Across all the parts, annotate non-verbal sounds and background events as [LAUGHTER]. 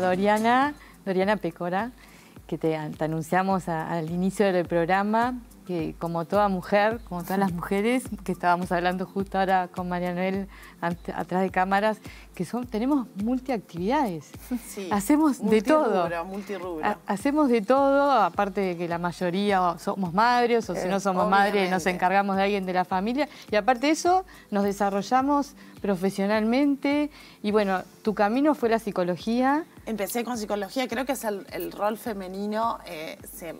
Doriana, Doriana Pecora, que te, anunciamos al inicio del programa, que como toda mujer, como todas las mujeres, que estábamos hablando justo ahora con María Noel atrás de cámaras, que son, tenemos multiactividades. [LAUGHS] Sí, hacemos de todo. Hacemos de todo, aparte de que la mayoría somos madres, o si eh, no somos madres, nos encargamos de alguien de la familia. Y aparte de eso, nos desarrollamos profesionalmente. Y bueno, tu camino fue la psicología. Empecé con psicología, creo que es el, rol femenino eh, se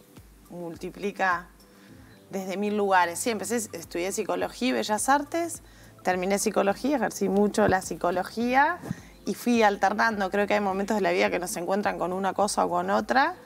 multiplica desde mil lugares. Sí, empecé, estudié psicología y bellas artes, terminé psicología, ejercí mucho la psicología y fui alternando. Creo que hay momentos de la vida que nos encuentran con una cosa o con otra.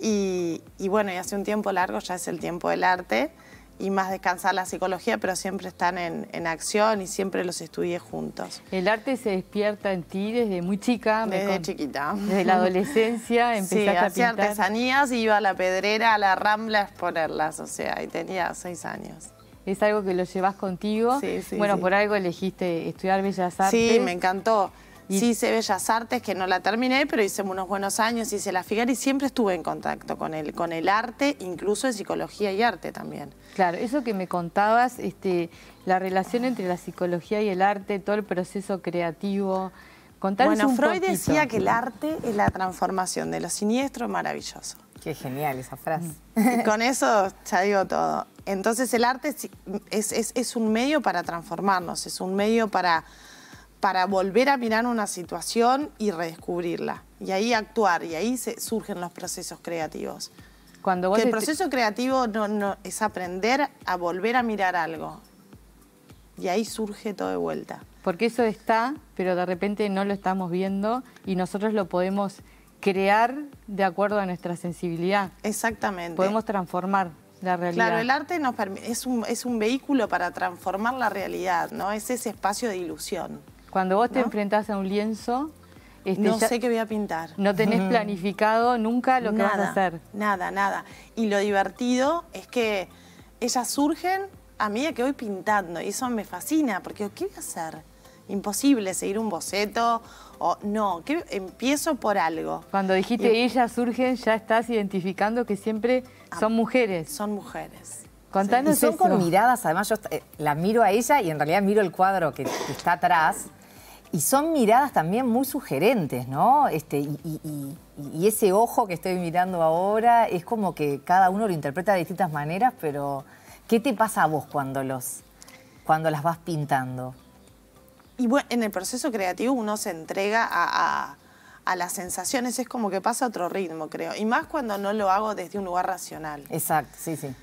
Y, bueno, y hace un tiempo largo ya es el tiempo del arte y más descansar la psicología, pero siempre están en, acción y siempre los estudié juntos. El arte se despierta en ti desde muy chica. Desde chiquita. Desde la adolescencia empecé [LAUGHS] sí, a hacía artesanías y iba a la pedrera, a la rambla a exponerlas, o sea, y tenía seis años. Es algo que lo llevas contigo. Sí, sí, bueno, por algo elegiste estudiar Bellas Artes. Sí, me encantó. Sí hice Bellas Artes, que no la terminé, pero hice unos buenos años, hice la Figaro y siempre estuve en contacto con el, con el arte, incluso en psicología y arte también. Claro, eso que me contabas, este, la relación entre la psicología y el arte, todo el proceso creativo. Contanos bueno, Freud decía que el arte es la transformación de lo siniestro maravilloso. Qué genial esa frase. Y mm. con eso ya digo todo. Entonces el arte es un medio para transformarnos, es un medio para para volver a mirar una situación y redescubrirla. Y ahí actuar, y ahí se surgen los procesos creativos. Cuando el proceso creativo no, es aprender a volver a mirar algo. Y ahí surge todo de vuelta. Porque eso está, pero de repente no lo estamos viendo y nosotros lo podemos crear de acuerdo a nuestra sensibilidad. Exactamente. Podemos transformar la realidad. Claro, el arte nos es, un, es un vehículo para transformar la realidad, ¿no? Es ese espacio de ilusión. Cuando vos te enfrentás a un lienzo... Este, no sé qué voy a pintar. No tenés planificado nunca lo que vas a hacer. Nada, nada. Y lo divertido es que ellas surgen a medida que voy pintando y eso me fascina porque ¿qué voy a hacer? Imposible seguir un boceto o no, que empiezo por algo. Cuando dijiste ellas surgen ya estás identificando que siempre ah, son mujeres. Son mujeres. Contanos son con miradas, además yo eh, la miro a ella y en realidad miro el cuadro que está atrás y son miradas también muy sugerentes, ¿no? Este, y, ese ojo que estoy mirando ahora es como que cada uno lo interpreta de distintas maneras, pero ¿qué te pasa a vos cuando, los, cuando las vas pintando? Y bueno, en el proceso creativo uno se entrega a, a las sensaciones, es como que pasa a otro ritmo, creo. Y más cuando no lo hago desde un lugar racional. Exacto, sí, sí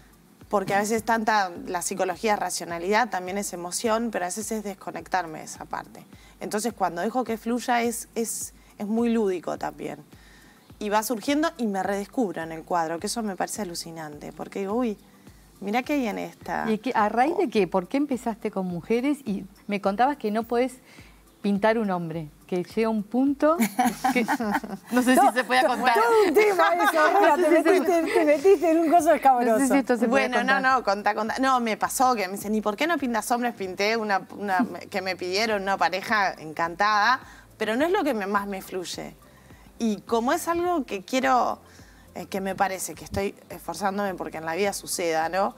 porque a veces tanta, la psicología es racionalidad, también es emoción, pero a veces es desconectarme de esa parte. Entonces cuando dejo que fluya es, es, muy lúdico también. Y va surgiendo y me redescubro en el cuadro, que eso me parece alucinante, porque digo, uy, mira qué hay en esta. ¿Y que a raíz de qué? ¿Por qué empezaste con mujeres? Y me contabas que no puedes pintar un hombre que llega un punto [LAUGHS] no sé si se puede contar. un tema [LAUGHS] te, metiste, en un coso escabroso. bueno, no, no, contá, contá. No, me pasó que me dice ni por qué no pintas hombres? Pinté una, [LAUGHS] que me pidieron una pareja encantada, pero no es lo que más me fluye. Y como es algo que quiero, eh, que me parece que estoy esforzándome porque en la vida suceda, ¿no?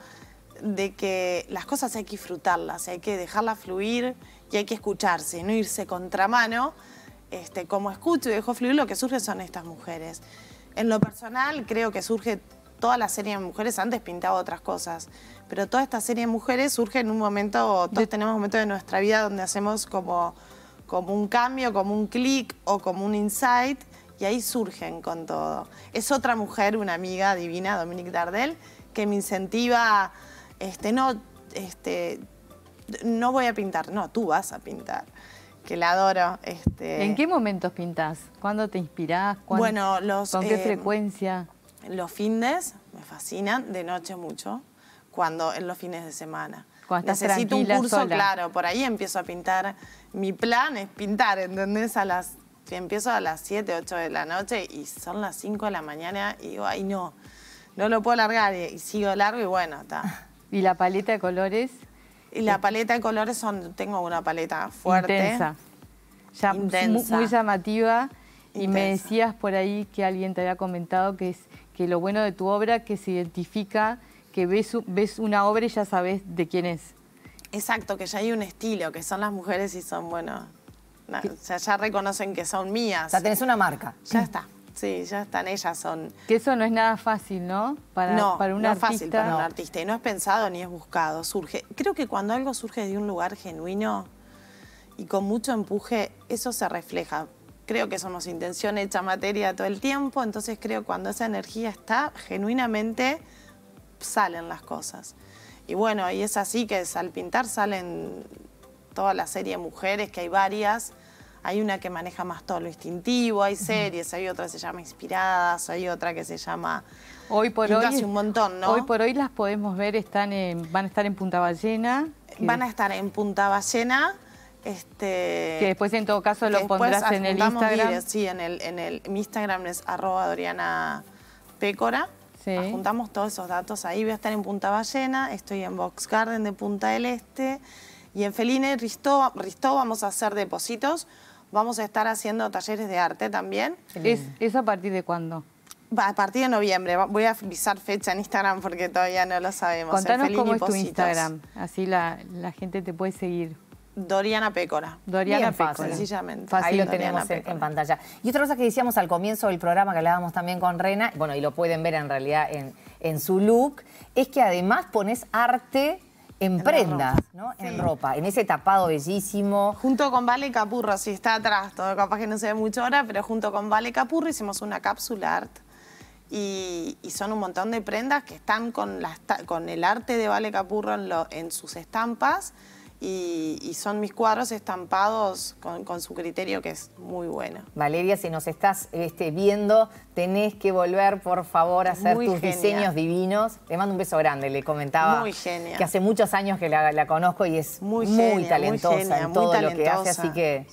De que las cosas hay que disfrutarlas, hay que dejarlas fluir y hay que escucharse, no irse contramano. Este, como escucho y dejo fluir, lo que surge son estas mujeres. En lo personal, creo que surge toda la serie de mujeres, antes pintaba otras cosas, pero toda esta serie de mujeres surge en un momento, todos tenemos momento de nuestra vida donde hacemos como, como un cambio, como un clic o como un insight, y ahí surgen con todo. Es otra mujer, una amiga divina, Dominique Dardel, que me incentiva, este, no, este, no voy a pintar, no, tú vas a pintar que la adoro. Este... ¿En qué momentos pintas? ¿Cuándo te inspirás? Bueno, los, ¿Con qué eh, frecuencia? Los fines me fascinan, de noche mucho, cuando en los fines de semana. Cuando Necesito un curso, claro, por ahí empiezo a pintar. Mi plan es pintar, ¿entendés? A las, empiezo a las 7, 8 de la noche y son las 5 de la mañana y digo, ay no, no lo puedo largar y, sigo largo y bueno, está. [LAUGHS] ¿Y la paleta de colores? Y la paleta de colores son, tengo una paleta fuerte. Intensa. Muy, llamativa. Y me decías por ahí que alguien te había comentado que es que lo bueno de tu obra que se identifica, que ves, ves una obra y ya sabes de quién es. Exacto, que ya hay un estilo, que son las mujeres y son, bueno, o sea, ya reconocen que son mías. O sea, tenés una marca. Ya está. Sí, ya están, ellas son... Que eso no es nada fácil, ¿no? Para, no, para un no artista. es fácil para un artista y no es pensado ni es buscado, surge. Creo que cuando algo surge de un lugar genuino y con mucho empuje, eso se refleja. Creo que somos intención hecha materia todo el tiempo, entonces creo que cuando esa energía está, genuinamente salen las cosas. Y bueno, y es así que al pintar salen toda la serie de mujeres, que hay varias, hay una que maneja más todo lo instintivo, hay series, hay otra que se llama Inspiradas, hay otra que se llama... Hoy por hoy... un montón, ¿no? Hoy por hoy las podemos ver, están en, van a estar en Punta Ballena. Eh, van a estar en Punta Ballena. Este, que después en todo caso lo pondrás en el Instagram. sí, en el, en el, Instagram es arroba Doriana Pécora. Sí. Juntamos todos esos datos ahí. Voy a estar en Punta Ballena, estoy en Box Garden de Punta del Este. Y en Feline Ristó vamos a hacer depósitos vamos a estar haciendo talleres de arte también. ¿Es, a partir de cuándo? A partir de noviembre, voy a avisar fecha en Instagram porque todavía no lo sabemos. Contanos cómo es tu Instagram, así la, gente te puede seguir. Doriana Pécora. Doriana Pécora. Sencillamente. Ahí lo tenemos en, pantalla. Y otra cosa que decíamos al comienzo del programa, que hablábamos también con Rena, bueno, y lo pueden ver en realidad en, en su look, es que además pones arte en, ¿no? En ropa, en ese tapado bellísimo. Junto con Vale Capurro, si está atrás, todo capaz que no se ve mucho ahora, pero junto con Vale Capurro hicimos una cápsula art. Y, son un montón de prendas que están con, la, con el arte de Vale Capurro en sus estampas y, son mis cuadros estampados con, su criterio que es muy bueno. Valeria, si nos estás este, viendo, tenés que volver por favor a hacer tus diseños divinos. Te mando un beso grande, le comentaba. Muy Que hace muchos años que la, conozco y es muy, talentosa en todo lo que hace, así que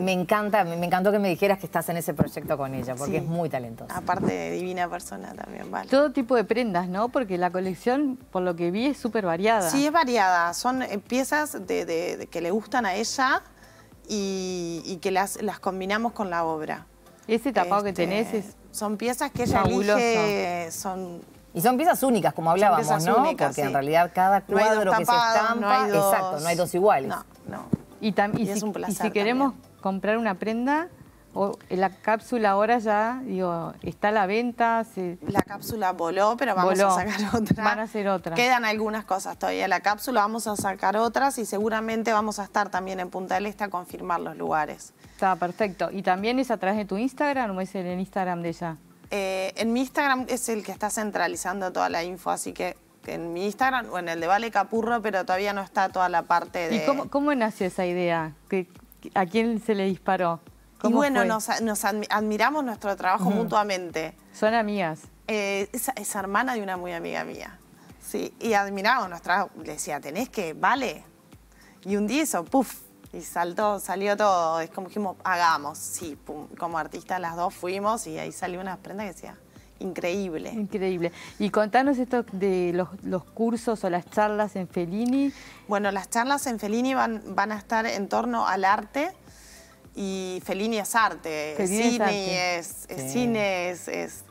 me encanta, me encantó que me dijeras que estás en ese proyecto con ella, porque es muy talentosa. Aparte de divina persona también, vale. Todo tipo de prendas, ¿no? Porque la colección, por lo que vi, es súper variada. Sí, es variada. Son eh, piezas de que le gustan a ella y, que las, combinamos con la obra. Ese tapado que este, tenés Son piezas que ella elige, son... Y son piezas únicas, como hablábamos, ¿no? Porque en realidad cada cuadro que se estampa... No dos, exacto, no hay dos iguales. No, no. Y, si, si queremos comprar una prenda la cápsula ahora ya, digo, está a la venta. La cápsula voló, pero vamos a sacar [LAUGHS] otra. Van a hacer otra. Quedan algunas cosas todavía. La cápsula vamos a sacar otras y seguramente vamos a estar también en Punta del Este a confirmar los lugares. Está perfecto. ¿Y también es a través de tu Instagram o es el Instagram de ella? Eh, en mi Instagram es el que está centralizando toda la info, así que en mi Instagram o en el de Vale Capurro, pero todavía no está toda la parte de... ¿Y cómo, cómo nació esa idea? ¿A quién se le disparó? y bueno, nos, admiramos nuestro trabajo mutuamente. Son amigas. Eh, esa es, hermana de una muy amiga mía. Sí, y admiramos trabajo. Le decía, tenés que, vale. Y un día eso, puff, y saltó, salió todo. Es como dijimos, hagamos. Sí, como artistas las dos fuimos y ahí salió una prenda que decía, increíble. Increíble. Y contanos esto de los, los, cursos o las charlas en Fellini. Bueno, las charlas en Fellini van, van a estar en torno al arte y Fellini es arte, Fellini cine, es, es, cine, eh, es,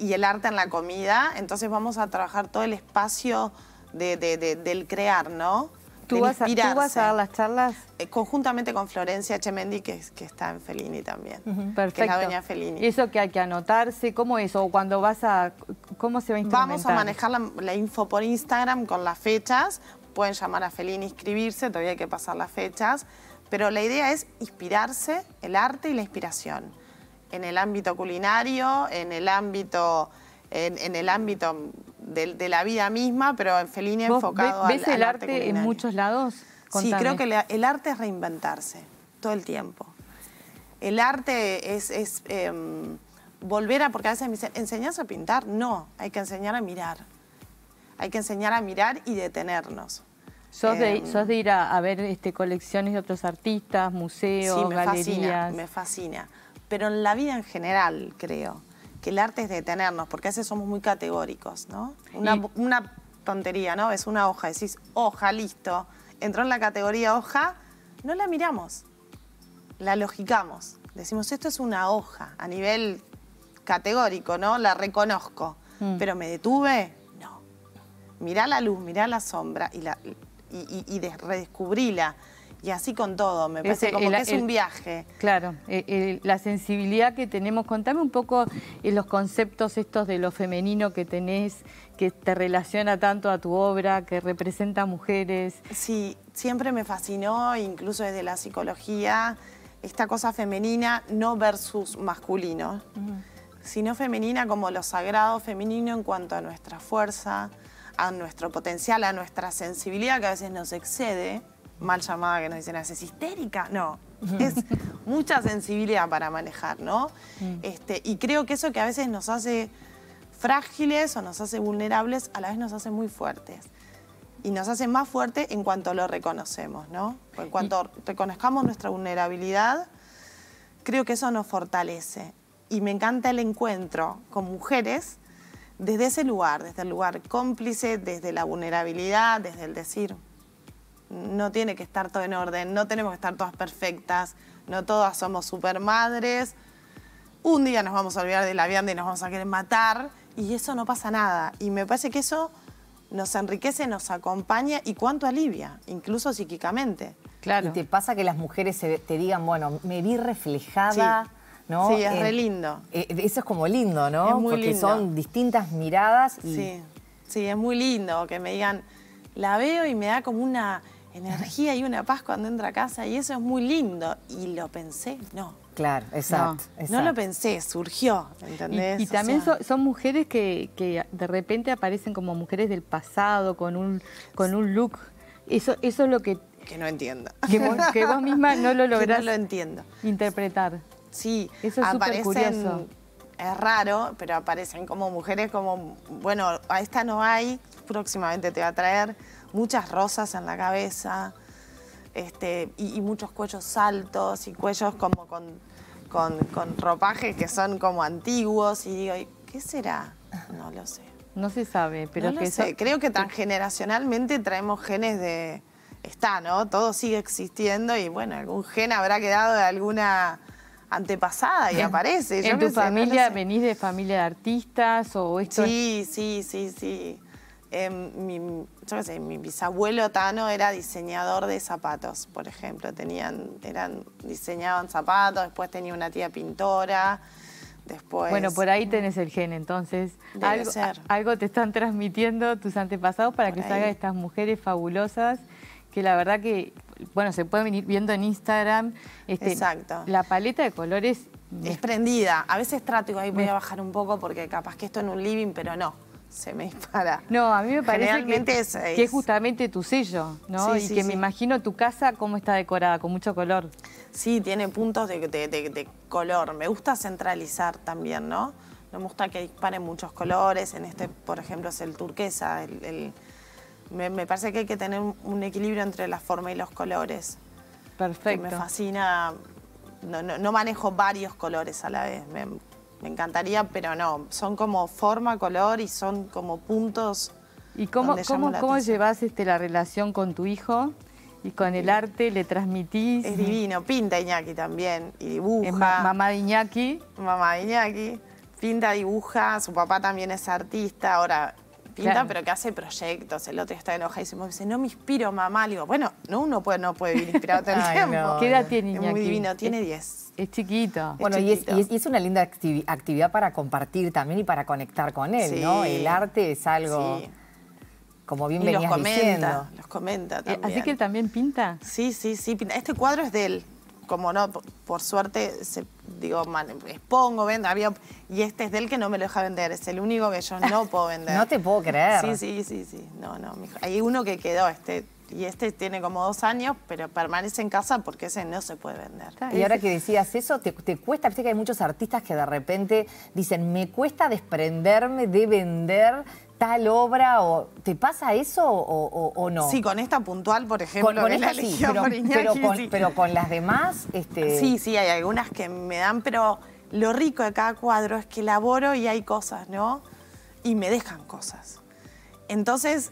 y el arte en la comida. Entonces vamos a trabajar todo el espacio del crear, ¿no? ¿Tú vas, a, ¿Tú vas, a, dar las charlas? Eh, conjuntamente con Florencia Chemendi, que, está en Felini también. Perfecto. Que es la doña Fellini. ¿Y eso que hay que anotarse? ¿Cómo es? cuando vas a...? ¿Cómo se va a instrumentar? Vamos a manejar la, la info por Instagram con las fechas. Pueden llamar a Felini, inscribirse, todavía hay que pasar las fechas. Pero la idea es inspirarse, el arte y la inspiración, en el ámbito culinario, en el ámbito, en, el ámbito de, la vida misma, pero en Felini enfocado ve, ¿Ves el arte, en muchos lados? Sí, creo que el arte es reinventarse todo el tiempo. El arte es, em, volver a, porque a veces me dicen, ¿enseñas a pintar? No, hay que enseñar a mirar. Hay que enseñar a mirar y detenernos. Em, ¿Sos, de, ir a, ver este, colecciones de otros artistas, museos, me Fascina, me fascina. Pero en la vida en general, creo, que el arte es detenernos, porque a veces somos muy categóricos, ¿no? Una, tontería, ¿no? Es una hoja, decís hoja, listo. Entró en la categoría hoja, no la miramos, la logicamos. Decimos, esto es una hoja a nivel categórico, ¿no? La reconozco. Mm. Pero me detuve, no. Mirá la luz, mirá la sombra y la, y, redescubrirla y Y así con todo, me parece como que es un viaje. Claro, la sensibilidad que tenemos. Contame un poco eh, los conceptos estos de lo femenino que tenés, que te relaciona tanto a tu obra, que representa mujeres. Sí, siempre me fascinó, incluso desde la psicología, esta cosa femenina no versus masculino, sino femenina como lo sagrado femenino en cuanto a nuestra fuerza, a nuestro potencial, a nuestra sensibilidad que a veces nos excede, mal llamada que nos dicen, ¿es histérica? No, es mucha sensibilidad para manejar, ¿no? Mm. Este, y creo que eso que a veces nos hace frágiles o nos hace vulnerables, a la vez nos hace muy fuertes. Y nos hace más fuertes en cuanto lo reconocemos, ¿no? En cuanto reconozcamos nuestra vulnerabilidad, creo que eso nos fortalece. Y me encanta el encuentro con mujeres desde ese lugar, desde el lugar cómplice, desde la vulnerabilidad, desde el decir, no tiene que estar todo en orden, no tenemos que estar todas perfectas, no todas somos supermadres, un día nos vamos a olvidar de la vianda y nos vamos a querer matar, y eso no pasa nada. Y me parece que eso nos enriquece, nos acompaña y cuánto alivia, incluso psíquicamente. Claro. ¿Y te pasa que las mujeres te digan, bueno, me vi reflejada? Sí, es eh, re lindo. Eh, eso es como lindo, ¿no? Porque son distintas miradas. Sí, sí, es muy lindo que me digan, la veo y me da como una energía y una paz cuando entra a casa y eso es muy lindo. Y lo pensé, no. Claro, exacto. No, lo pensé, surgió, ¿entendés? Y, y también son, mujeres que, de repente aparecen como mujeres del pasado, con un, con un look. Eso, eso es lo que... Que no entiendo. Que vos, misma no lo [LAUGHS] lográs... lo entiendo. Interpretar sí, aparecen, es raro, pero aparecen como mujeres como, bueno, a esta no hay, próximamente te va a traer muchas rosas en la cabeza este, y, muchos cuellos altos y cuellos como con, con, ropajes que son como antiguos y digo, ¿qué será? No lo sé. No se sabe, pero que Creo que transgeneracionalmente traemos genes de... Está, ¿no? Todo sigue existiendo y bueno, algún gen habrá quedado de alguna antepasada y [LAUGHS] aparece. ¿En tu familia venís de familia de artistas o esto? Sí, sí, sí, sí. Em, mi, sé, bisabuelo Tano era diseñador de zapatos, por ejemplo. Tenían, eran, diseñaban zapatos, después tenía una tía pintora. Después, bueno, por ahí tenés el gen, entonces. Algo, algo te están transmitiendo tus antepasados para que salgan estas mujeres fabulosas que la verdad que bueno, se puede venir viendo en Instagram. Este, Exacto. La paleta de colores... Es prendida. A veces trato ahí voy a bajar un poco porque capaz que esto en un living, pero no se me dispara. No, a mí me parece que es, que justamente tu sello, ¿no? y que me imagino tu casa cómo está decorada, con mucho color. Sí, tiene puntos de, color. Me gusta centralizar también, ¿no? me gusta que disparen muchos colores. En este, por ejemplo, es el turquesa, el me, parece que hay que tener un equilibrio entre la forma y los colores. Perfecto. me fascina, no, manejo varios colores a la vez, me, encantaría, pero no, son como forma, color y son como puntos. ¿Y cómo, cómo, cómo llevas este, la relación con tu hijo? Y con el arte le transmitís. Es divino, pinta Iñaki también y dibuja. mamá de Iñaki. Mamá de Iñaki. Pinta, dibuja, su papá también es artista. Ahora pinta, pero que hace proyectos. El otro está y se Dice, no me inspiro, mamá. Le digo, bueno, no, uno puede, no puede vivir inspirado todo el [LAUGHS] tiempo. ¿Qué edad tiene, Es muy divino, tiene 10. Es chiquito. Bueno, Y, es, una linda actividad para compartir también y para conectar con él, ¿no? El arte es algo... Sí. Como bien y los comenta, Los comenta eh, también. ¿Así que él también pinta? Sí, sí, sí. Este cuadro es de él como no, por, suerte, digo, expongo, vendo, había, y este es del que no me lo deja vender, es el único que yo no puedo vender. [LAUGHS] no te puedo creer. Sí, sí, sí, sí, no, no, mijo. hay uno que quedó, este, y este tiene como dos años, pero permanece en casa porque ese no se puede vender. Y ahora que decías eso, ¿te, cuesta? Viste que hay muchos artistas que de repente dicen, me cuesta desprenderme de vender tal obra o te pasa eso o, no? Sí, con esta puntual, por ejemplo, con, esta la sí, pero, con, las demás, este... sí, sí, hay algunas que me dan, pero lo rico de cada cuadro es que elaboro y hay cosas, ¿no? Y me dejan cosas. Entonces,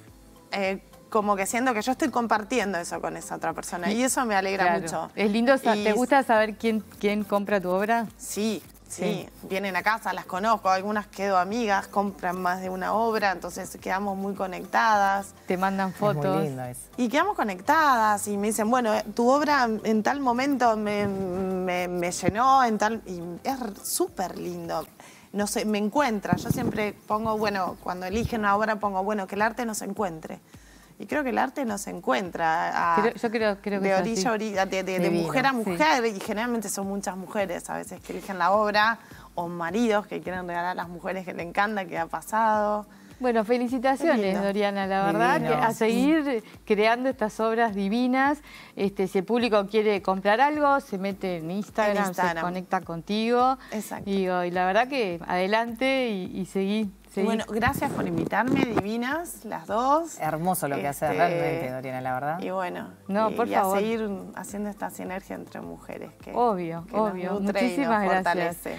eh, como que siento que yo estoy compartiendo eso con esa otra persona y eso me alegra mucho. Es lindo, ¿te gusta saber quién, quién compra tu obra? Sí, Sí. vienen a casa, las conozco, algunas quedo amigas, compran más de una obra, entonces quedamos muy conectadas. Te mandan fotos. muy Y quedamos conectadas y me dicen, bueno, eh, tu obra en tal momento me, llenó, en tal. Y es súper lindo. No sé, me encuentra. Yo siempre pongo, bueno, cuando eligen una obra pongo, bueno, que el arte nos encuentre. Y creo que el arte nos encuentra yo creo, creo que de orilla a de, mujer a mujer, y generalmente son muchas mujeres a veces que eligen la obra, o maridos que quieren regalar a las mujeres que le encanta, que ha pasado. Bueno, felicitaciones, Doriana, la verdad, que a seguir creando estas obras divinas. Este, si el público quiere comprar algo, se mete en Instagram, se conecta contigo. Exacto. y la verdad que adelante y, y seguí bueno, gracias por invitarme, divinas, las dos. Hermoso lo que haces hace este, realmente, Doriana, la verdad. Y bueno, no, a seguir haciendo esta sinergia entre mujeres. Que, obvio, que obvio. Muchísimas